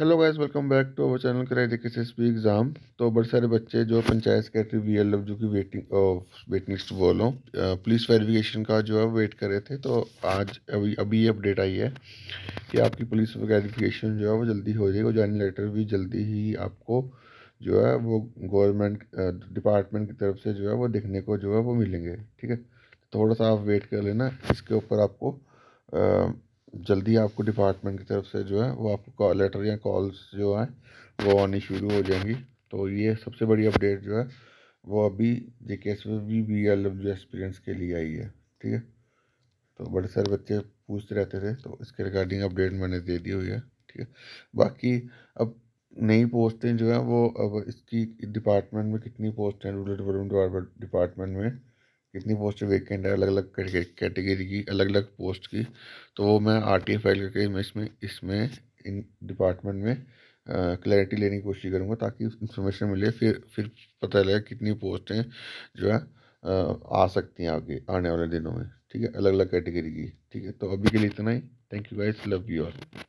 hello guys welcome back to our channel कराई देखे S P exam तो बड़े सारे बच्चे जो पंचायत सेक्रेटरी वी एल जो कि वेटिंग वेटिंग लिस्ट बोलो पुलिस वेरिफिकेशन का जो है वेट कर रहे थे तो आज अभी अभी ये अपडेट आई है कि आपकी पुलिस वेरिफिकेशन जो है वो जल्दी हो जाएगी ज्वाइनिंग लेटर भी जल्दी ही आपको जो है वो गवर्नमेंट डिपार्टमेंट की तरफ से जो है वो देखने को जो है वो मिलेंगे ठीक है थोड़ा सा आप वेट कर लेना इसके ऊपर आपको आ, जल्दी आपको डिपार्टमेंट की तरफ से जो है वो आपको लेटर या कॉल्स जो हैं वो आनी शुरू हो जाएंगी तो ये सबसे बड़ी अपडेट जो है वो अभी J K S V B L जो एक्सपीरियंस के लिए आई है ठीक है तो बड़े सारे बच्चे पूछते रहते थे तो इसके रिगार्डिंग अपडेट मैंने दे दी हुई है ठीक है बाकी अब नई पोस्टें जो है वो अब इसकी डिपार्टमेंट में कितनी पोस्ट हैं रूरल डेवलपमेंट डिपार्टमेंट में कितनी पोस्ट वेकेंट है अलग अलग कैटेगरी की अलग अलग पोस्ट की तो वो मैं आर टी फाइल करके मैं इसमें इसमें इन डिपार्टमेंट में क्लैरिटी लेने की कोशिश करूँगा ताकि इन्फॉर्मेशन मिले फिर फिर पता लगे कितनी पोस्टें जो है आ सकती हैं आगे आने वाले दिनों में ठीक है अलग अलग कैटेगरी की ठीक है तो अभी के लिए इतना ही thank you guys love you all